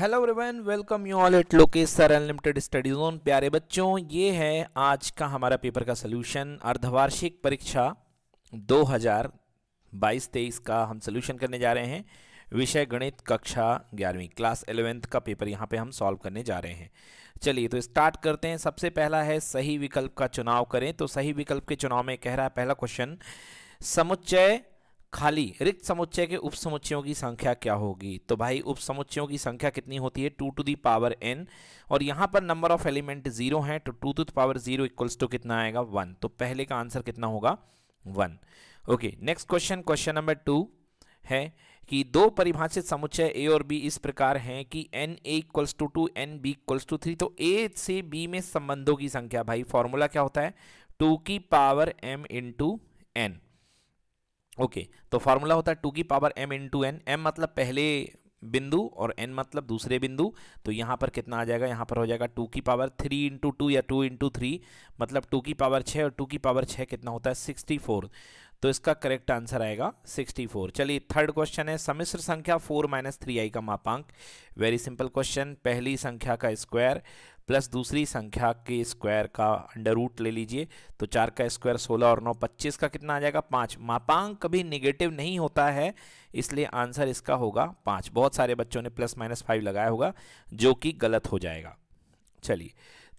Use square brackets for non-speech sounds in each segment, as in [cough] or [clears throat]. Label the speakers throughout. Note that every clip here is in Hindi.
Speaker 1: Hello everyone welcome you all at Lokesh sir unlimited study zone प्यारे बच्चों ये है आज का हमारा पेपर का सलूशन अर्धवार्षिक परीक्षा 2022-23 का हम सलूशन करने जा रहे हैं विषय गणित कक्षा ग्यारहवीं क्लास एलेवेंथ का पेपर यहाँ पे हम सॉल्व करने जा रहे हैं चलिए तो स्टार्ट करते हैं सबसे पहला है सही विकल्प का चुनाव करें तो सही विकल्प के चुनाव में कह रहा है पहला क्वेश्चन समुच्चय खाली रिक्त समुच्चय के उप समुच्चयों की संख्या क्या होगी तो भाई उप समुच्चयों की संख्या कितनी होती है two to the power n और यहाँ पर नंबर ऑफ एलिमेंट जीरो है तो two to the power zero equals to कितना आएगा वन तो पहले का आंसर कितना होगा one okay next question question number two है कि दो परिभाषित समुच्चय ए और बी इस प्रकार हैं कि n A equals to two n B equals to three तो ए से बी में संबंधों की संख्या भाई फॉर्मूला क्या होता है टू की power m into n okay okay, तो फार्मूला होता है टू की power m into n m मतलब पहले बिंदु और एन मतलब दूसरे बिंदु तो यहाँ पर कितना आ जाएगा यहाँ पर हो जाएगा टू की पावर थ्री इंटू टू या टू इंटू थ्री मतलब टू की पावर छः और टू की पावर छः कितना होता है सिक्सटी फोर तो इसका करेक्ट आंसर आएगा सिक्सटी फोर चलिए थर्ड क्वेश्चन है समिश्र संख्या फोर माइनस थ्री आई का मापांक वेरी सिंपल क्वेश्चन पहली संख्या का स्क्वायर प्लस दूसरी संख्या के स्क्वायर का अंडर रूट ले लीजिए तो चार का स्क्वायर सोलह और नौ पच्चीस का कितना आ जाएगा पाँच मापांक कभी निगेटिव नहीं होता है इसलिए आंसर इसका होगा पाँच बहुत सारे बच्चों ने प्लस माइनस फाइव लगाया होगा जो कि गलत हो जाएगा चलिए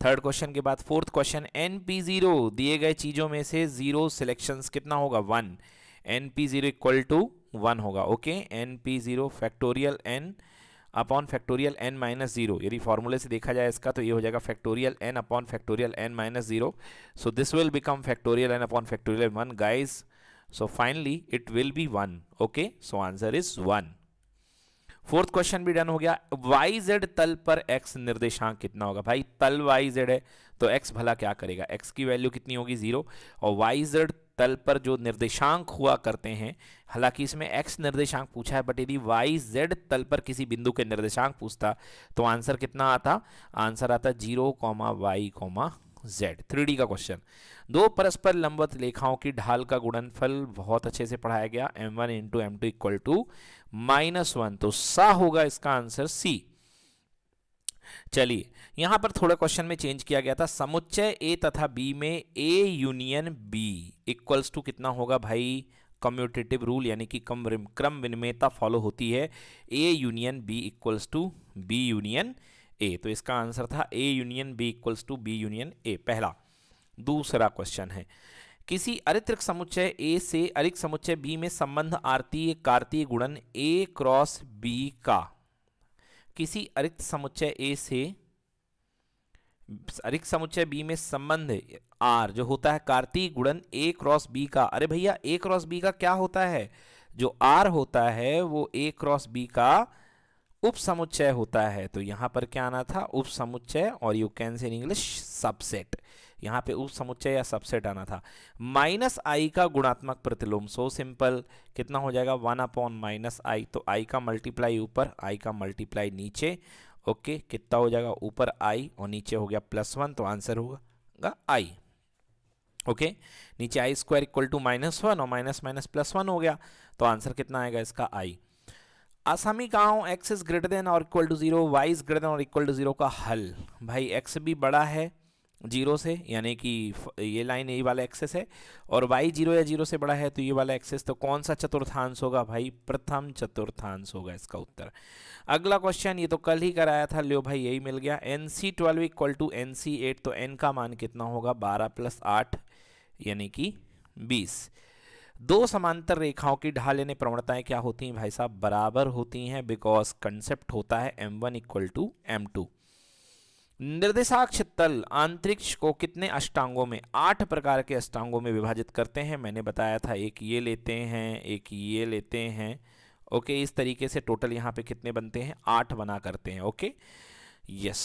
Speaker 1: थर्ड क्वेश्चन के बाद fourth question n P zero दिए गए चीज़ों में से जीरो सिलेक्शन कितना होगा one n P zero equal to one होगा okay n P zero factorial n upon factorial n minus zero यदि फॉर्मूले से देखा जाए इसका तो ये हो जाएगा factorial n upon factorial n minus zero so this will become factorial n upon factorial one guys so finally it will be one okay so answer is one fourth question भी डन हो गया वाई जेड तल पर एक्स निर्देशांक कितना होगा भाई तल वाई जेड है तो एक्स भला क्या करेगा एक्स की वैल्यू कितनी होगी जीरो और वाई जेड तल पर जो निर्देशांक हुआ करते हैं हालांकि इसमें एक्स निर्देशांक पूछा है बट यदि वाई जेड तल पर किसी बिंदु के निर्देशांक पूछता तो आंसर कितना आता आंसर आता zero comma Y comma Z three का क्वेश्चन दो परस्पर लंबवत रेखाओं की ढाल का गुणनफल बहुत अच्छे से पढ़ाया गया M one into M two equal to minus one तो सा होगा इसका आंसर सी चलिए यहां पर थोड़ा क्वेश्चन में चेंज किया गया था समुच्चय ए तथा बी में A union B equals to कितना होगा भाई कम्यूटेटिव रूल यानी कि कम क्रम विनिमयता फॉलो होती है A union B equals to B union A तो इसका आंसर था A union B equals to B union A पहला दूसरा क्वेश्चन है किसी अरित्रिक समुच्चय ए से अरिक समुच्चय बी में संबंध आरतीय कार्तीय गुणन ए क्रॉस बी का किसी अरिक्त समुच्चय ए से अरिक्त समुच्चय बी में संबंध आर जो होता है कार्तिक गुणन ए क्रॉस बी का अरे भैया ए क्रॉस बी का क्या होता है जो आर होता है वो ए क्रॉस बी का उप समुच्चय होता है तो यहां पर क्या आना था उप समुच्चय और you can say in English subset यहाँ पे उस समुच्चय या सबसेट आना था माइनस आई का गुणात्मक प्रतिलोम सो सिंपल कितना हो जाएगा वन अपॉन माइनस आई तो आई का मल्टीप्लाई ऊपर आई का मल्टीप्लाई नीचे ओके कितना हो जाएगा ऊपर आई और नीचे हो गया प्लस वन तो आंसर होगा आई ओके okay? नीचे i square equal to minus one और माइनस माइनस प्लस वन हो गया तो आंसर कितना आएगा इसका आई आसामी गांव एक्स इज ग्रेटर देन और equal to zero Y is greater than और इक्वल टू जीरो का हल भाई एक्स भी बड़ा है जीरो से यानी कि ये लाइन ए वाला एक्सेस है और वाई जीरो या जीरो से बड़ा है तो ये वाला एक्सेस तो कौन सा चतुर्थांश होगा भाई प्रथम चतुर्थांश होगा इसका उत्तर अगला क्वेश्चन ये तो कल ही कराया था लियो भाई यही मिल गया n C twelve equal to n C eight तो एन का मान कितना होगा बारह प्लस आठ यानी कि बीस दो समांतर रेखाओं की ढाल यानी प्रवणताएं क्या होती हैं भाई साहब बराबर होती हैं बिकॉज कंसेप्ट होता है M one equal to M two निर्देशाक्ष तल अंतरिक्ष को कितने अष्टांगों में आठ प्रकार के अष्टांगों में विभाजित करते हैं मैंने बताया था एक ये लेते हैं एक ये लेते हैं ओके इस तरीके से टोटल यहाँ पे कितने बनते हैं आठ बना करते हैं ओके यस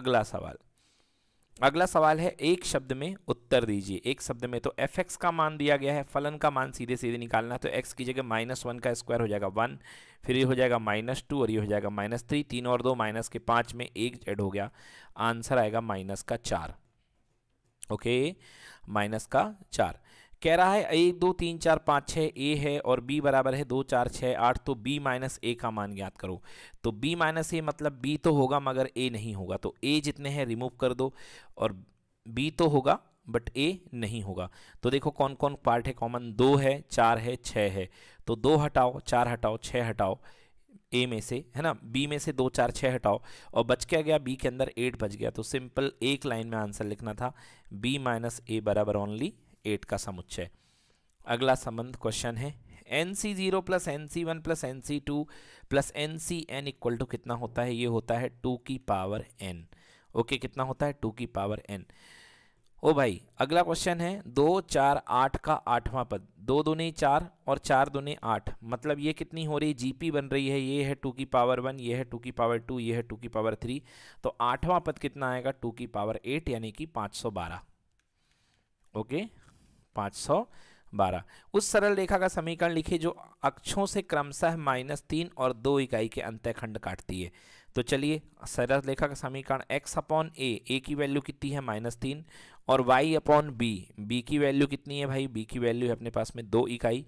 Speaker 1: अगला सवाल अगला सवाल है एक शब्द में उत्तर दीजिए एक शब्द में तो एफ एक्स का मान दिया गया है फलन का मान सीधे सीधे निकालना तो एक्स की जगह माइनस वन का स्क्वायर हो जाएगा वन फिर ये हो जाएगा माइनस टू और ये हो जाएगा माइनस थ्री तीन और दो माइनस के पाँच में एक एड हो गया आंसर आएगा माइनस का चार ओके माइनस का चार कह रहा है एक दो तीन चार पाँच छः ए है और बी बराबर है दो चार छः आठ तो बी माइनस ए का मान ज्ञात करो तो बी माइनस ए मतलब बी तो होगा मगर ए नहीं होगा तो ए जितने हैं रिमूव कर दो और बी तो होगा बट ए नहीं होगा तो देखो कौन कौन पार्ट है कॉमन दो है चार है छः है तो दो हटाओ चार हटाओ छः हटाओ ए में से है ना बी में से दो चार छः हटाओ और बच क्या गया बी के अंदर एट बच गया तो सिंपल एक लाइन में आंसर लिखना था बी माइनस ए बराबर ओनली एट का समुच्चय अगला संबंध क्वेश्चन है n C zero plus n C one plus n C two plus n C n equal to कितना होता है ये होता है टू की पावर एन ओके कितना होता है टू की पावर एन ओ भाई अगला क्वेश्चन है दो चार आठ का आठवां पद दो दुनी चार और चार दुनी आठ मतलब ये कितनी हो रही है जीपी बन रही है ये है टू की पावर वन ये है टू की पावर टू ये है टू की पावर थ्री तो आठवां पद कितना आएगा टू की पावर एट यानी कि पाँच सौ बारह ओके पाँच सौ बारह उस सरल रेखा का समीकरण लिखिए जो अक्षों से क्रमशः माइनस तीन और दो इकाई के अंत्यखंड काटती है तो चलिए सरल रेखा का समीकरण x अपॉन ए ए की वैल्यू कितनी है माइनस तीन और y अपॉन बी बी की वैल्यू कितनी है भाई बी की वैल्यू है अपने पास में दो इकाई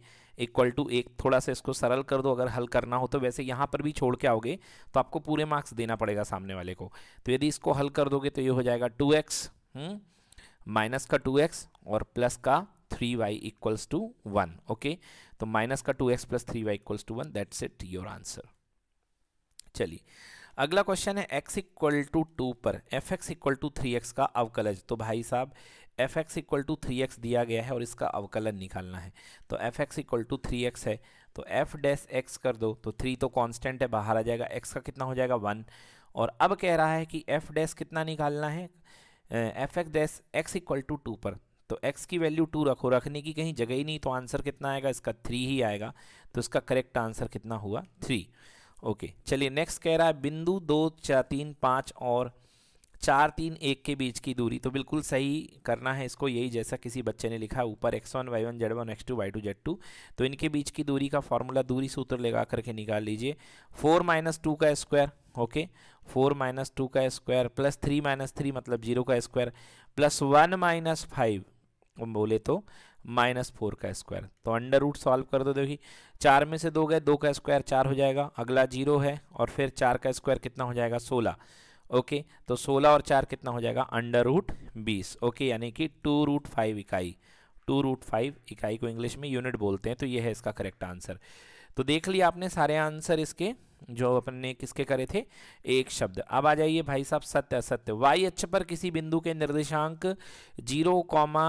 Speaker 1: इक्वल टू एक थोड़ा सा इसको सरल कर दो अगर हल करना हो तो वैसे यहाँ पर भी छोड़ के आओगे तो आपको पूरे मार्क्स देना पड़ेगा सामने वाले को तो यदि इसको हल कर दोगे तो ये हो जाएगा टू एक्स हम्म, माइनस का टू एक्स और प्लस का three Y equals to one okay तो माइनस का two X plus three Y equals to one that's it your answer चलिए अगला क्वेश्चन है x इक्वल टू टू पर F X equal to three X का अवकलज तो भाई साहब F X equal to three X दिया गया है और इसका अवकलन निकालना है तो F X equal to three X है तो एफ डैस एक्स कर दो तो थ्री तो कांस्टेंट है बाहर आ जाएगा x का कितना हो जाएगा वन और अब कह रहा है कि एफ डैस कितना निकालना है F X dash X equal to two पर तो x की वैल्यू टू रखो रखने की कहीं जगह ही नहीं तो आंसर कितना आएगा इसका थ्री ही आएगा तो इसका करेक्ट आंसर कितना हुआ थ्री ओके चलिए नेक्स्ट कह रहा है बिंदु दो चार तीन पाँच और चार तीन एक के बीच की दूरी तो बिल्कुल सही करना है इसको यही जैसा किसी बच्चे ने लिखा ऊपर X one Y one Z one X two Y two Z two तो इनके बीच की दूरी का फॉर्मूला दूरी सूत्र लगा करके निकाल लीजिए फोर माइनस टू का square okay four minus two का square plus three minus three मतलब जीरो का square plus one minus five बोले तो माइनस फोर का स्क्वायर तो अंडर रूट सॉल्व कर दो देखिए चार में से दो गए दो का स्क्वायर चार हो जाएगा अगला जीरो है और फिर चार का स्क्वायर कितना हो जाएगा सोलह ओके तो सोलह और चार कितना हो जाएगा अंडर रूट बीस ओके यानी कि टू रूट फाइव इकाई टू रूट फाइव इकाई को इंग्लिश में यूनिट बोलते हैं तो ये है इसका करेक्ट आंसर तो देख लिया आपने सारे आंसर इसके जो अपन ने किसके करे थे एक शब्द अब आ जाइए भाई साहब सत्य असत्य वाई अच्छ पर किसी बिंदु के निर्देशांक zero comma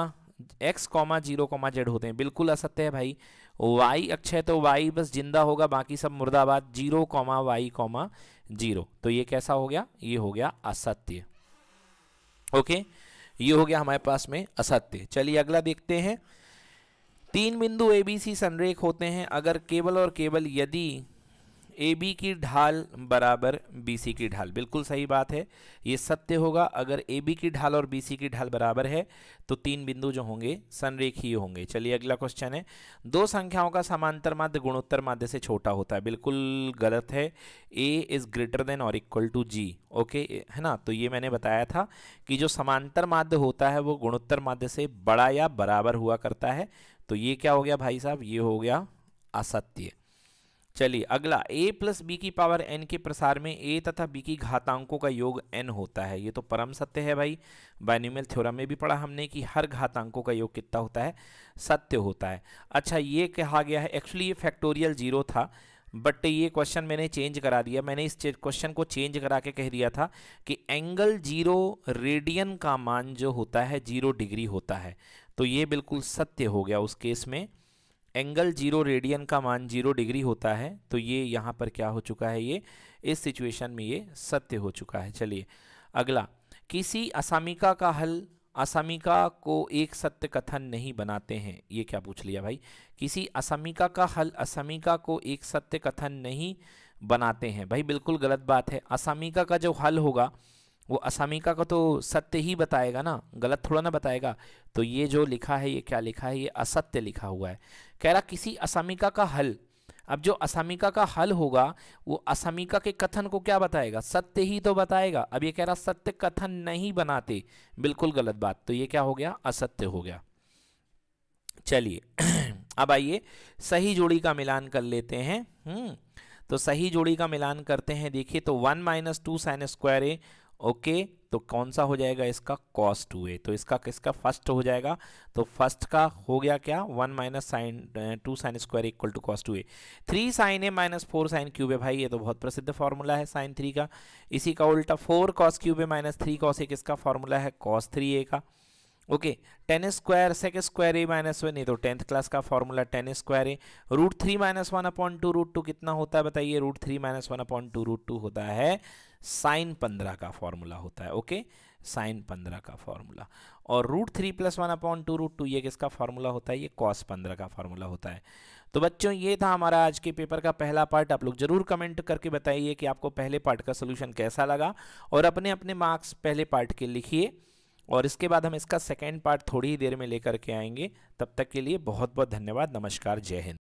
Speaker 1: X comma zero comma Z होते हैं बिल्कुल असत्य है भाई वाई अक्षय अच्छा तो वाई बस जिंदा होगा बाकी सब मुर्दाबाद zero comma Y comma zero तो ये कैसा हो गया ये हो गया असत्य ओके ये हो गया हमारे पास में असत्य चलिए अगला देखते हैं तीन बिंदु एबीसी संरेख होते हैं अगर केवल और केवल यदि ए बी की ढाल बराबर बी सी की ढाल बिल्कुल सही बात है ये सत्य होगा अगर ए बी की ढाल और बी सी की ढाल बराबर है तो तीन बिंदु जो होंगे संरेखीय होंगे चलिए अगला क्वेश्चन है दो संख्याओं का समांतर माध्य गुणोत्तर माध्य से छोटा होता है बिल्कुल गलत है ए इज़ ग्रेटर देन और इक्वल टू जी ओके है ना तो ये मैंने बताया था कि जो समांतर माध्य होता है वो गुणोत्तर माध्य से बड़ा या बराबर हुआ करता है तो ये क्या हो गया भाई साहब ये हो गया असत्य चलिए अगला a प्लस बी की पावर n के प्रसार में a तथा b की घातांकों का योग n होता है ये तो परम सत्य है भाई बाइनिमल थ्योरम में भी पढ़ा हमने कि हर घातांकों का योग कितना होता है सत्य होता है अच्छा ये कहा गया है एक्चुअली ये फैक्टोरियल जीरो था बट ये क्वेश्चन मैंने चेंज करा दिया मैंने इस क्वेश्चन को चेंज करा के कह दिया था कि एंगल जीरो रेडियन का मान जो होता है जीरो डिग्री होता है तो ये बिल्कुल सत्य हो गया उस केस में एंगल जीरो रेडियन का मान जीरो डिग्री होता है तो ये यहाँ पर क्या हो चुका है ये इस सिचुएशन में ये सत्य हो चुका है चलिए अगला किसी असामिका का हल असामिका को एक सत्य कथन नहीं बनाते हैं ये क्या पूछ लिया भाई किसी असामिका का हल असामिका को एक सत्य कथन नहीं बनाते हैं भाई बिल्कुल गलत बात है असामिका का जो हल होगा वो असामिका का तो सत्य ही बताएगा ना गलत थोड़ा ना बताएगा तो ये जो लिखा है ये क्या लिखा है ये असत्य लिखा हुआ है कह रहा किसी असामिका का हल अब जो असामिका का हल होगा वो असामिका के कथन को क्या बताएगा सत्य ही तो बताएगा अब ये कह रहा सत्य कथन नहीं बनाते बिल्कुल गलत बात तो ये क्या हो गया असत्य हो गया चलिए [clears throat] अब आइए सही जोड़ी का मिलान कर लेते हैं हम्म तो सही जोड़ी का मिलान करते हैं देखिए तो one minus two sine square A okay तो कौन सा हो जाएगा इसका कॉस टू ए तो इसका किसका फर्स्ट हो जाएगा तो फर्स्ट का हो गया क्या one minus sine two sine square equal to cos two A three sine A minus four sine cube है भाई ये तो बहुत प्रसिद्ध फॉर्मूला है साइन थ्री का इसी का उल्टा four cos cube A minus three cos A किसका फॉर्मूला है कॉस थ्री ए का okay tan square sec square A minus one ये तो टेंथ क्लास का formula tan square A root three minus one upon two root two कितना होता है बताइए root three minus one upon two root two होता है साइन पंद्रह का फॉर्मूला होता है ओके साइन पंद्रह का फॉर्मूला और root three plus one upon two root two ये किसका फॉर्मूला होता है ये कॉस पंद्रह का फॉर्मूला होता है तो बच्चों ये था हमारा आज के पेपर का पहला पार्ट आप लोग जरूर कमेंट करके बताइए कि आपको पहले पार्ट का सोल्यूशन कैसा लगा और अपने अपने मार्क्स पहले पार्ट के लिखिए और इसके बाद हम इसका सेकेंड पार्ट थोड़ी ही देर में लेकर के आएंगे तब तक के लिए बहुत बहुत धन्यवाद नमस्कार जय हिंद